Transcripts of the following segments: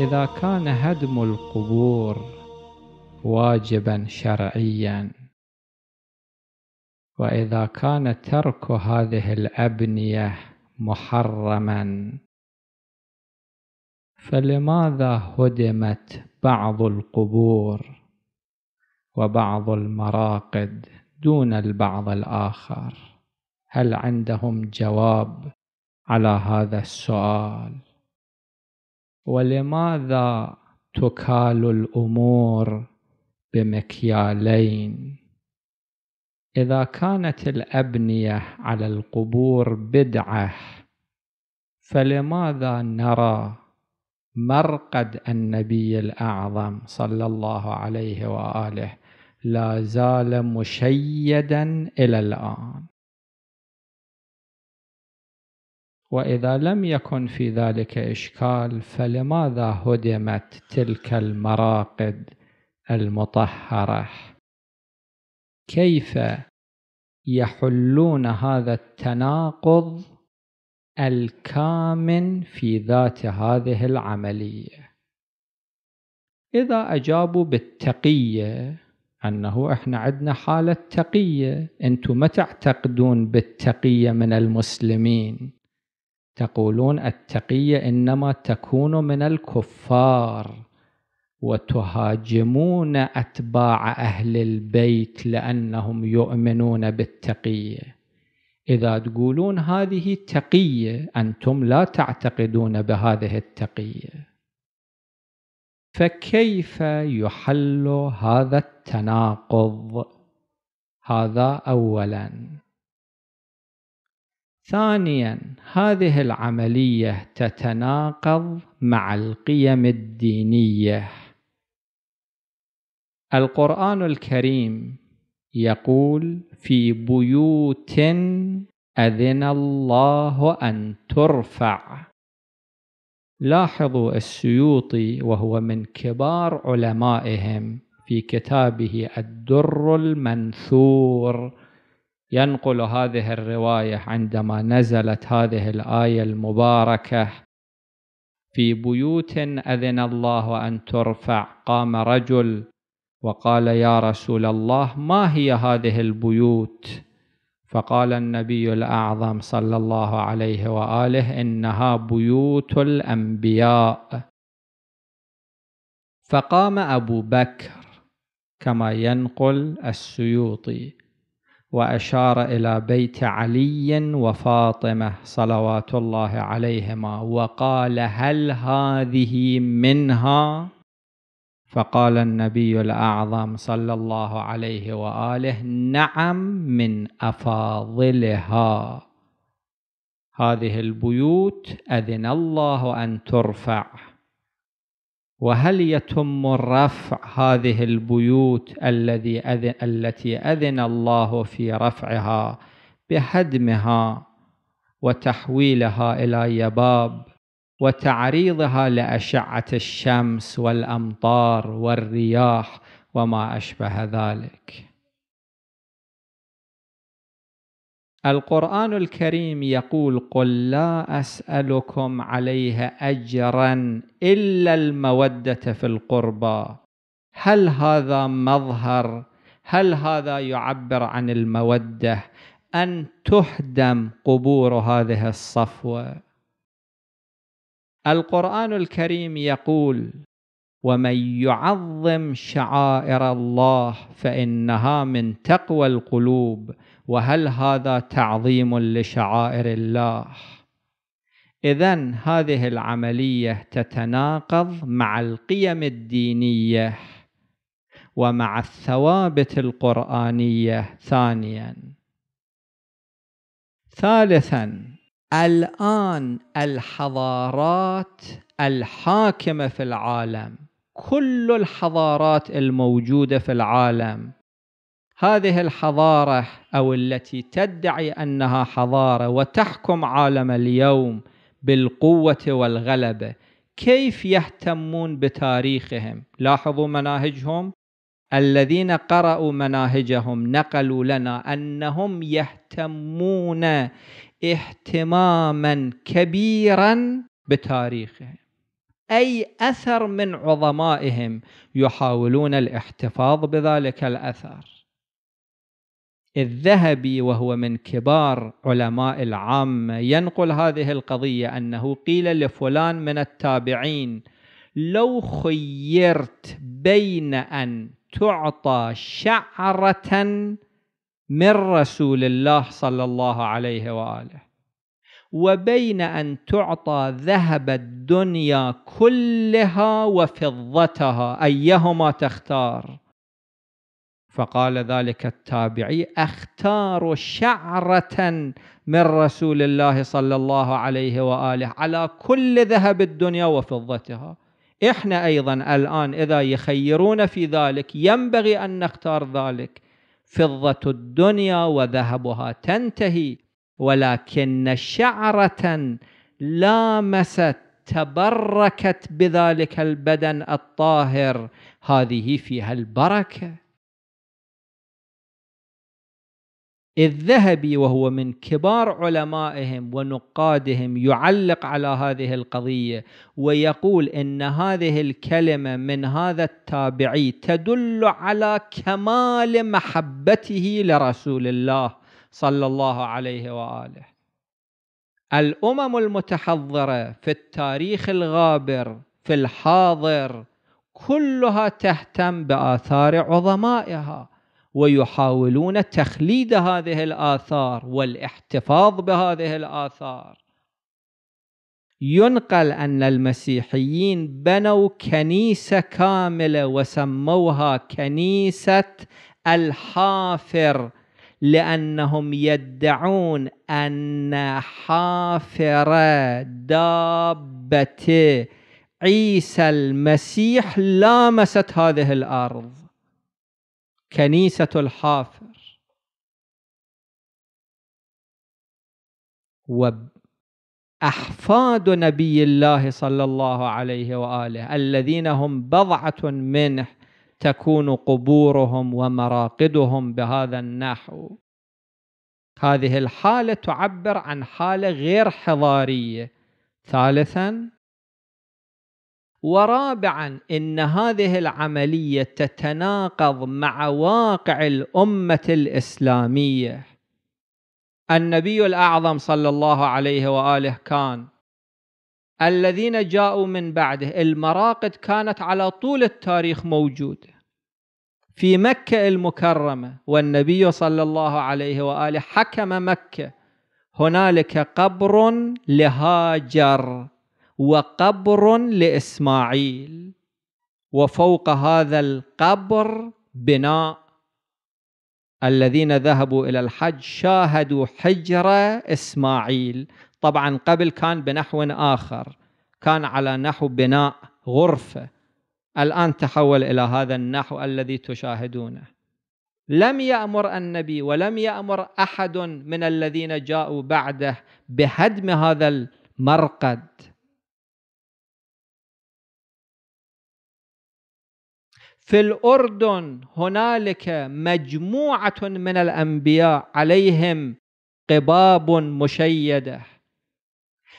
إذا كان هدم القبور واجبا شرعيا وإذا كان ترك هذه الأبنية محرما فلماذا هدمت بعض القبور وبعض المراقد دون البعض الآخر هل عندهم جواب على هذا السؤال ولماذا تكال الامور بمكيالين اذا كانت الابنيه على القبور بدعه فلماذا نرى مرقد النبي الاعظم صلى الله عليه واله لا زال مشيدا الى الان واذا لم يكن في ذلك اشكال فلماذا هدمت تلك المراقد المطهره كيف يحلون هذا التناقض الكامن في ذات هذه العمليه اذا اجابوا بالتقيه انه احنا عندنا حاله تقيه انتم ما تعتقدون بالتقيه من المسلمين يقولون التقية إنما تكون من الكفار وتهاجمون أتباع أهل البيت لأنهم يؤمنون بالتقية إذا تقولون هذه تقية أنتم لا تعتقدون بهذه التقية فكيف يحل هذا التناقض هذا أولاً ثانيا هذه العملية تتناقض مع القيم الدينية القرآن الكريم يقول في بيوت أذن الله أن ترفع لاحظوا السيوطي وهو من كبار علمائهم في كتابه الدر المنثور ينقل هذه الروايه عندما نزلت هذه الايه المباركه في بيوت اذن الله ان ترفع قام رجل وقال يا رسول الله ما هي هذه البيوت فقال النبي الاعظم صلى الله عليه واله انها بيوت الانبياء فقام ابو بكر كما ينقل السيوطي واشار الى بيت علي وفاطمه صلوات الله عليهما وقال هل هذه منها فقال النبي الاعظم صلى الله عليه واله نعم من افاضلها هذه البيوت اذن الله ان ترفع وهل يتم رفع هذه البيوت الذي أذن التي أذن الله في رفعها بهدمها وتحويلها إلى يباب وتعريضها لأشعة الشمس والأمطار والرياح وما أشبه ذلك القرآن الكريم يقول قل لا أسألكم عليها أجرا إلا المودة في القربى هل هذا مظهر هل هذا يعبر عن المودة أن تهدم قبور هذه الصفوة القرآن الكريم يقول ومن يعظم شعائر الله فإنها من تقوى القلوب وهل هذا تعظيم لشعائر الله اذا هذه العمليه تتناقض مع القيم الدينيه ومع الثوابت القرانيه ثانيا ثالثا الان الحضارات الحاكمه في العالم كل الحضارات الموجوده في العالم هذه الحضارة أو التي تدعي أنها حضارة وتحكم عالم اليوم بالقوة والغلبة كيف يهتمون بتاريخهم لاحظوا مناهجهم الذين قرأوا مناهجهم نقلوا لنا أنهم يهتمون اهتماما كبيرا بتاريخهم أي أثر من عظمائهم يحاولون الاحتفاظ بذلك الأثر الذهبي وهو من كبار علماء العامة ينقل هذه القضية أنه قيل لفلان من التابعين لو خيرت بين أن تعطى شعرة من رسول الله صلى الله عليه وآله وبين أن تعطى ذهب الدنيا كلها وفضتها أيهما تختار؟ فقال ذلك التابعي اختار شعره من رسول الله صلى الله عليه واله على كل ذهب الدنيا وفضتها احنا ايضا الان اذا يخيرون في ذلك ينبغي ان نختار ذلك فضه الدنيا وذهبها تنتهي ولكن شعره لامست تبركت بذلك البدن الطاهر هذه فيها البركه الذهبي وهو من كبار علمائهم ونقادهم يعلق على هذه القضيه ويقول ان هذه الكلمه من هذا التابعي تدل على كمال محبته لرسول الله صلى الله عليه واله الامم المتحضره في التاريخ الغابر في الحاضر كلها تهتم باثار عظمائها ويحاولون تخليد هذه الآثار والاحتفاظ بهذه الآثار ينقل أن المسيحيين بنوا كنيسة كاملة وسموها كنيسة الحافر لأنهم يدعون أن حافر دابة عيسى المسيح لامست هذه الأرض كنيسة الحافر وأحفاد نبي الله صلى الله عليه وآله الذين هم بضعة منه تكون قبورهم ومراقدهم بهذا النحو هذه الحالة تعبر عن حالة غير حضارية ثالثا ورابعا ان هذه العمليه تتناقض مع واقع الامه الاسلاميه النبي الاعظم صلى الله عليه واله كان الذين جاءوا من بعده المراقد كانت على طول التاريخ موجوده في مكه المكرمه والنبي صلى الله عليه واله حكم مكه هنالك قبر لهاجر وقبر لاسماعيل وفوق هذا القبر بناء الذين ذهبوا الى الحج شاهدوا حجره اسماعيل طبعا قبل كان بنحو اخر كان على نحو بناء غرفه الان تحول الى هذا النحو الذي تشاهدونه لم يامر النبي ولم يامر احد من الذين جاءوا بعده بهدم هذا المرقد في الأردن هنالك مجموعة من الأنبياء عليهم قباب مشيدة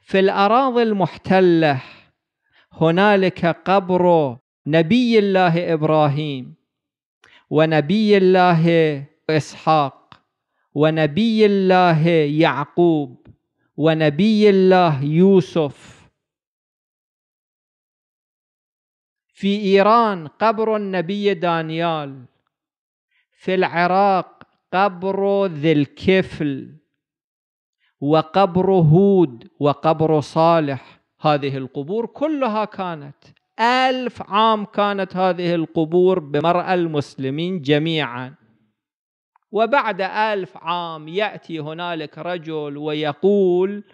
في الأراضي المحتلة هنالك قبر نبي الله إبراهيم ونبي الله إسحاق ونبي الله يعقوب ونبي الله يوسف في إيران قبر النبي دانيال في العراق قبر ذي الكفل وقبر هود وقبر صالح هذه القبور كلها كانت ألف عام كانت هذه القبور بمرأى المسلمين جميعا وبعد ألف عام يأتي هنالك رجل ويقول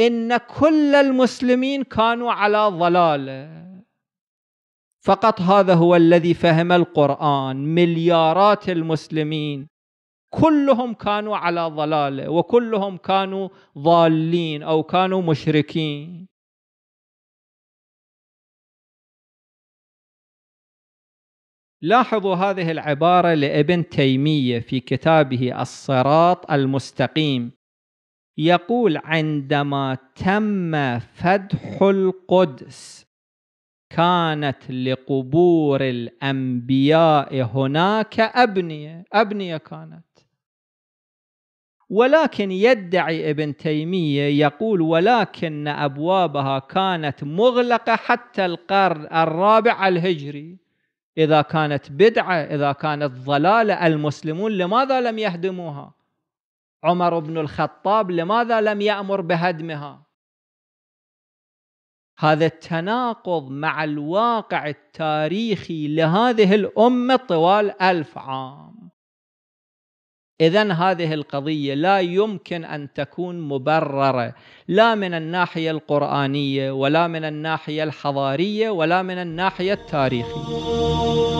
إن كل المسلمين كانوا على ضلاله فقط هذا هو الذي فهم القرآن مليارات المسلمين كلهم كانوا على ضلاله وكلهم كانوا ضالين او كانوا مشركين لاحظوا هذه العباره لابن تيميه في كتابه الصراط المستقيم يقول عندما تم فتح القدس كانت لقبور الأنبياء هناك أبنية أبنية كانت ولكن يدعي ابن تيمية يقول ولكن أبوابها كانت مغلقة حتى القرن الرابع الهجري إذا كانت بدعة إذا كانت ضلالة المسلمون لماذا لم يهدموها عمر بن الخطاب لماذا لم يأمر بهدمها هذا التناقض مع الواقع التاريخي لهذه الأمة طوال ألف عام إذا هذه القضية لا يمكن أن تكون مبررة لا من الناحية القرآنية ولا من الناحية الحضارية ولا من الناحية التاريخية